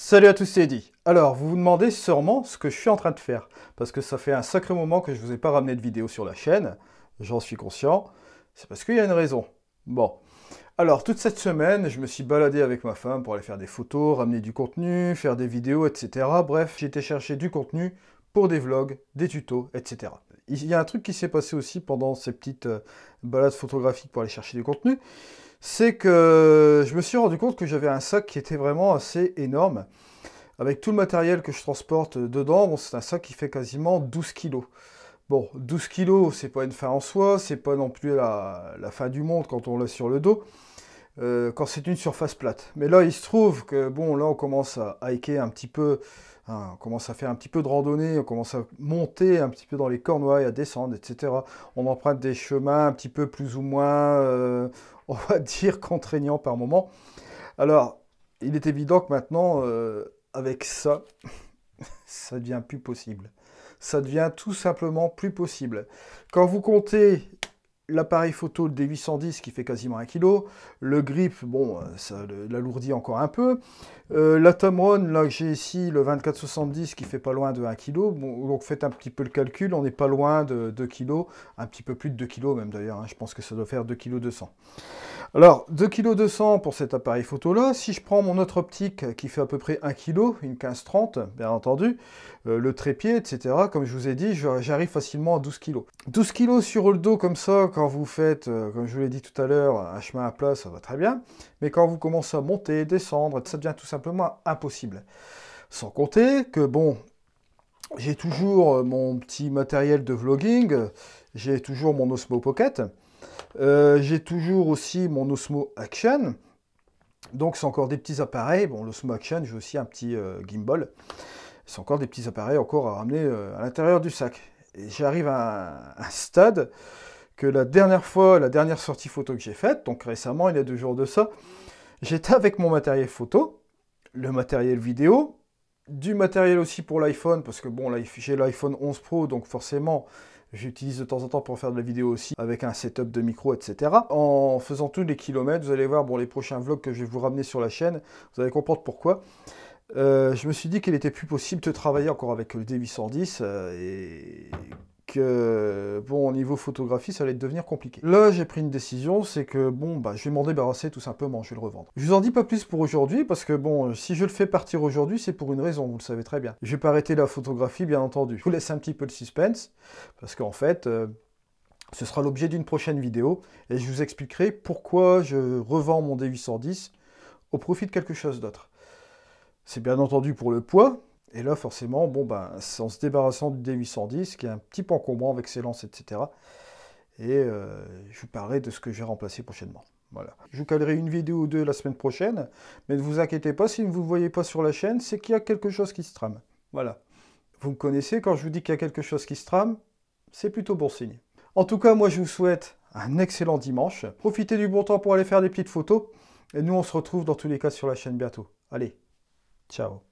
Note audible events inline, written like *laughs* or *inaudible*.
Salut à tous, c'est Eddy. Alors, vous vous demandez sûrement ce que je suis en train de faire, parce que ça fait un sacré moment que je ne vous ai pas ramené de vidéo sur la chaîne, j'en suis conscient, c'est parce qu'il y a une raison. Bon. Alors, toute cette semaine, je me suis baladé avec ma femme pour aller faire des photos, ramener du contenu, faire des vidéos, etc. Bref, j'étais chercher du contenu pour des vlogs, des tutos, etc il y a un truc qui s'est passé aussi pendant ces petites euh, balades photographiques pour aller chercher du contenu, c'est que je me suis rendu compte que j'avais un sac qui était vraiment assez énorme. Avec tout le matériel que je transporte dedans, c'est un sac qui fait quasiment 12 kilos. Bon, 12 kilos, c'est pas une fin en soi, c'est pas non plus la fin du monde quand on l'a sur le dos. Euh, quand c'est une surface plate. Mais là, il se trouve que, bon, là, on commence à hiker un petit peu, hein, on commence à faire un petit peu de randonnée, on commence à monter un petit peu dans les Cornouailles, à descendre, etc. On emprunte des chemins un petit peu plus ou moins, euh, *laughs* on va dire, contraignants par moment. Alors, il est évident que maintenant, euh, avec ça, *laughs* ça devient plus possible. Ça devient tout simplement plus possible. Quand vous comptez l'appareil photo D810 qui fait quasiment 1 kg, le grip, bon, euh, ça l'alourdit encore un peu, euh, la Tamron, là que j'ai ici, le 2470 qui fait pas loin de 1 kg, donc faites un petit peu le calcul, on n'est pas loin de 2 kg, un petit peu plus de 2 kg même d'ailleurs, hein. je pense que ça doit faire 2 kg 200. Alors, 2,2 kg pour cet appareil photo-là. Si je prends mon autre optique qui fait à peu près 1 kg, une 15-30, bien entendu, euh, le trépied, etc., comme je vous ai dit, j'arrive facilement à 12 kg. 12 kg sur le dos comme ça, quand vous faites, euh, comme je vous l'ai dit tout à l'heure, un chemin à plat, ça va très bien. Mais quand vous commencez à monter, descendre, ça devient tout simplement impossible. Sans compter que, bon, j'ai toujours euh, mon petit matériel de vlogging, j'ai toujours mon Osmo Pocket, euh, j'ai toujours aussi mon Osmo Action. Donc c'est encore des petits appareils. Bon, l'Osmo Action, j'ai aussi un petit euh, gimbal. C'est encore des petits appareils encore à ramener euh, à l'intérieur du sac. Et j'arrive à, un, stade que la dernière fois, la dernière sortie photo que j'ai faite, donc récemment, il y a deux jours de ça, j'étais avec mon matériel photo, le matériel vidéo, du matériel aussi pour l'iPhone, parce que bon, j'ai l'iPhone 11 Pro, donc forcément, J'utilise de temps en temps pour faire de la vidéo aussi avec un setup de micro, etc. En faisant tous les kilomètres, vous allez voir bon, les prochains vlogs que je vais vous ramener sur la chaîne, vous allez comprendre pourquoi. Euh, je me suis dit qu'il était plus possible de travailler encore avec le D810 euh, et que bon, au niveau photographie, ça allait devenir compliqué. Là, j'ai pris une décision, c'est que, bon, bah, je vais m'en débarrasser tout simplement, je vais le revendre. Je vous en dis pas plus pour aujourd'hui, parce que, bon, euh, si je le fais partir aujourd'hui, c'est pour une raison, vous le savez très bien. Je vais pas arrêter la photographie, bien entendu. Je vous laisse un petit peu le suspense, parce qu'en fait... Euh, ce sera l'objet d'une prochaine vidéo et je vous expliquerai pourquoi je revends mon D810 au profit de quelque chose d'autre. C'est bien entendu pour le poids, et là, forcément, bon, ben, c'est en se débarrassant du D810, qui est un petit peu avec ses lances, etc. Et euh, je vous parlerai de ce que j'ai remplacé prochainement. Voilà. Je vous calerai une vidéo ou deux la semaine prochaine, mais ne vous inquiétez pas, si vous ne vous voyez pas sur la chaîne, c'est qu'il y a quelque chose qui se trame. Voilà. Vous me connaissez, quand je vous dis qu'il y a quelque chose qui se trame, c'est plutôt bon signe. En tout cas, moi je vous souhaite un excellent dimanche. Profitez du bon temps pour aller faire des petites photos. Et nous, on se retrouve dans tous les cas sur la chaîne bientôt. Allez, ciao